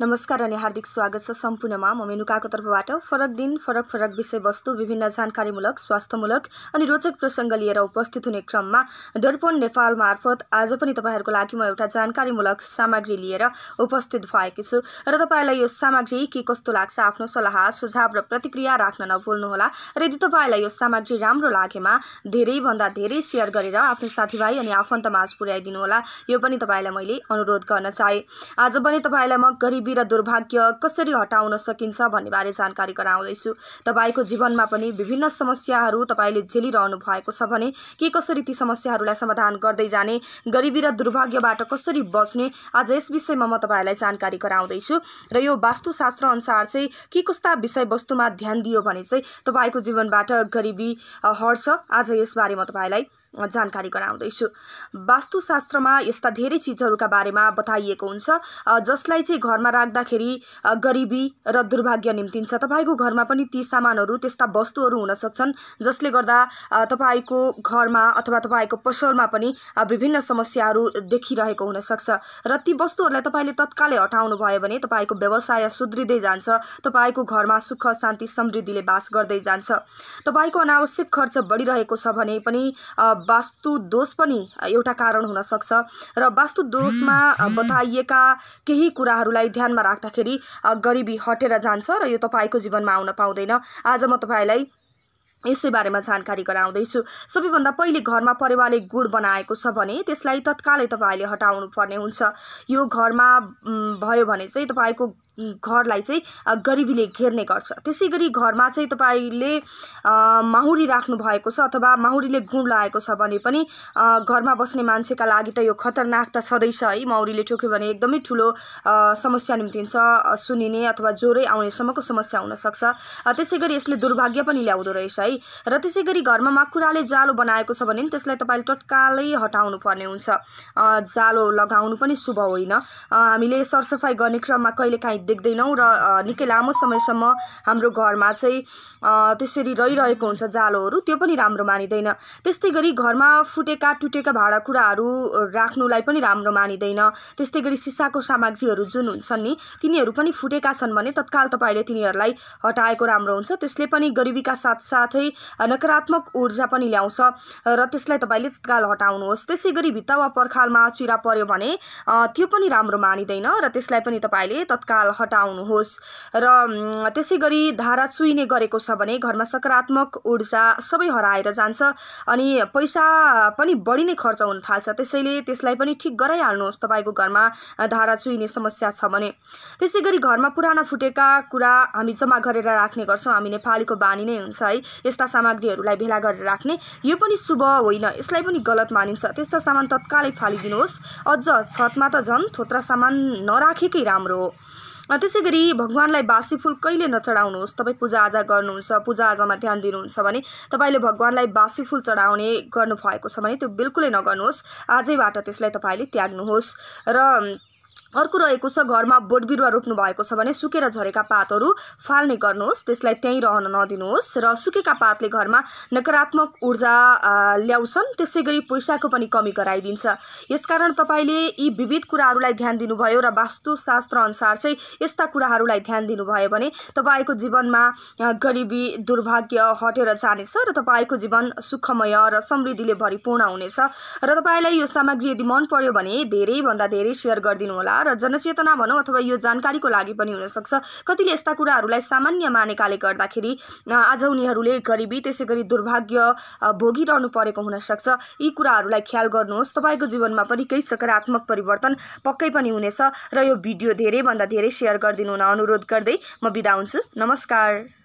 नमस्कार अनि हार्दिक स्वागत छ सम्पूर्णमा म मेनुकाको तर्फबाट फरक दिन फरक फरक विषयवस्तु विभिन्न जानकारीमूलक स्वास्थ्यमूलक अनि रोचक प्रसङ्ग लिएर उपस्थित हुने क्रममा दर्पण नेपाल मार्फत आज पनि तपाईँहरूको लागि म एउटा जानकारीमूलक सामग्री लिएर उपस्थित भएको छु र तपाईँलाई यो सामग्री के कस्तो लाग्छ आफ्नो सल्लाह सुझाव र प्रतिक्रिया राख्न नभुल्नुहोला र यदि तपाईँलाई यो सामग्री राम्रो लागेमा धेरैभन्दा धेरै सेयर गरेर आफ्नो साथीभाइ अनि आफन्त माझ पुर्याइदिनुहोला यो पनि तपाईँलाई मैले अनुरोध गर्न चाहे आज पनि तपाईँलाई म गरिबी र दुर्भाग्य कसरी हटाउन सकिन्छ भन्नेबारे जानकारी गराउँदैछु तपाईँको जीवनमा पनि विभिन्न समस्याहरू तपाईँले झेलिरहनु भएको छ भने के कसरी ती समस्याहरूलाई समाधान गर्दै जाने गरिबी र दुर्भाग्यबाट कसरी बच्ने आज यस विषयमा म तपाईँलाई जानकारी गराउँदैछु र यो वास्तुशास्त्र अनुसार चाहिँ के कस्ता विषयवस्तुमा ध्यान दियो भने चाहिँ तपाईँको जीवनबाट गरिबी हट्छ आज यसबारे म तपाईँलाई जानकारी गराउँदैछु वास्तुशास्त्रमा यस्ता धेरै चिजहरूका बारेमा बताइएको हुन्छ जसलाई चाहिँ घरमा राख्दाखेरि गरिबी र दुर्भाग्य निम्तिन्छ तपाईँको घरमा पनि ती सामानहरू त्यस्ता वस्तुहरू हुन सक्छन् जसले गर्दा तपाईँको घरमा अथवा तपाईँको पसलमा पनि विभिन्न समस्याहरू देखिरहेको हुनसक्छ र ती वस्तुहरूलाई तपाईँले तत्कालै हटाउनु भयो भने तपाईँको व्यवसाय सुध्रिँदै जान्छ तपाईँको घरमा सुख शान्ति समृद्धिले बास गर्दै जान्छ तपाईँको अनावश्यक खर्च बढिरहेको छ भने पनि वास्तु दोष पनि एउटा कारण हुनसक्छ र वास्तु दोषमा बताइएका केही कुराहरूलाई ध्यानमा राख्दाखेरि गरिबी हटेर जान्छ र यो तपाईँको जीवनमा आउन पाउँदैन आज म तपाईँलाई यसै बारेमा जानकारी गराउँदैछु सबैभन्दा पहिले घरमा परेवाले गुड बनाएको छ भने त्यसलाई तत्कालै तपाईँले हटाउनु पर्ने हुन्छ यो घरमा भयो भने चाहिँ तपाईँको घरलाई चाहिँ गरिबीले घेर्ने गर्छ त्यसै गरी घरमा चाहिँ तपाईँले माहुरी राख्नु भएको छ अथवा माहुरीले गुड लगाएको छ भने पनि घरमा बस्ने मान्छेका लागि त यो खतरनाक त छँदैछ है माहुरीले ठोक्यो भने एकदमै ठुलो समस्या निम्तिन्छ सुनिने अथवा ज्वरै आउनेसम्मको समस्या हुनसक्छ त्यसै गरी यसले दुर्भाग्य पनि ल्याउँदो रहेछ है है र त्यसै गरी घरमा माकुराले जालो बनाएको छ भने त्यसलाई तपाईँले टटकालै हटाउनु पर्ने हुन्छ जालो लगाउनु पनि शुभ होइन हामीले सरसफाइ गर्ने क्रममा कहिले काहीँ देख्दैनौँ र निकै लामो समयसम्म हाम्रो घरमा चाहिँ त्यसरी रहिरहेको हुन्छ जालोहरू त्यो पनि राम्रो मानिँदैन त्यस्तै गरी घरमा फुटेका टुटेका भाँडाकुँडाहरू राख्नुलाई पनि राम्रो मानिँदैन त्यस्तै गरी सिसाको सामग्रीहरू जुन हुन्छन् नि तिनीहरू पनि फुटेका छन् भने तत्काल तपाईँले तिनीहरूलाई हटाएको राम्रो हुन्छ त्यसले पनि गरिबीका साथसाथै साथै नकारात्मक ऊर्जा पनि ल्याउँछ र त्यसलाई तपाईँले तत्काल हटाउनुहोस् त्यसै गरी भित्ता वा पर्खालमा चिरा पर्यो भने त्यो पनि राम्रो मानिँदैन र त्यसलाई पनि तपाईँले तत्काल हटाउनुहोस् र त्यसै गरी धारा चुइने गरेको छ भने घरमा सकारात्मक ऊर्जा सबै हराएर जान्छ अनि पैसा पनि बढी नै खर्च हुन थाल्छ त्यसैले त्यसलाई पनि ठिक गराइहाल्नुहोस् तपाईँको घरमा धारा चुइने समस्या छ भने त्यसै गरी घरमा पुराना फुटेका कुरा हामी जम्मा गरेर राख्ने गर्छौँ हामी नेपालीको बानी नै हुन्छ है त्यस्ता सामग्रीहरूलाई भेला गरेर राख्ने यो पनि शुभ होइन यसलाई पनि गलत मानिन्छ त्यस्ता सामान तत्कालै फालिदिनुहोस् अझ छतमा त झन् थोत्रा सामान नराखेकै राम्रो हो त्यसै गरी भगवान्लाई बासी फुल कहिले नचढाउनुहोस् तपाईँ पूजाआजा गर्नुहुन्छ पूजाआजामा ध्यान दिनुहुन्छ भने तपाईँले भगवान्लाई बासी फुल चढाउने गर्नुभएको छ भने त्यो बिल्कुलै नगर्नुहोस् आजैबाट त्यसलाई तपाईँले त्याग्नुहोस् र अर्को रहेको छ घरमा बोट बिरुवा रोप्नु भएको छ भने सुकेर झरेका पातहरू फाल्ने गर्नुहोस् त्यसलाई त्यहीँ रहन नदिनुहोस् र सुकेका पातले घरमा नकारात्मक ऊर्जा ल्याउँछन् त्यसै गरी पैसाको पनि कमी गराइदिन्छ यसकारण तपाईँले यी विविध कुराहरूलाई ध्यान दिनुभयो र वास्तुशास्त्र अनुसार चाहिँ यस्ता कुराहरूलाई ध्यान दिनुभयो भने तपाईँको जीवनमा गरिबी दुर्भाग्य हटेर जानेछ र तपाईँको जीवन सुखमय र समृद्धिले भरिपूर्ण हुनेछ र तपाईँलाई यो सामग्री यदि मन पर्यो भने धेरैभन्दा धेरै सेयर गरिदिनुहोला र जनचेतना भनौँ अथवा यो जानकारीको लागि पनि हुनसक्छ कतिले यस्ता कुराहरूलाई सामान्य मानेकाले गर्दाखेरि आज उनीहरूले गरिबी त्यसै गरी दुर्भाग्य भोगिरहनु परेको हुनसक्छ यी कुराहरूलाई ख्याल गर्नुहोस् तपाईँको जीवनमा पनि केही सकारात्मक परिवर्तन पक्कै पनि हुनेछ र यो भिडियो धेरैभन्दा धेरै सेयर गरिदिनु हुन अनुरोध गर्दै म बिदा हुन्छु नमस्कार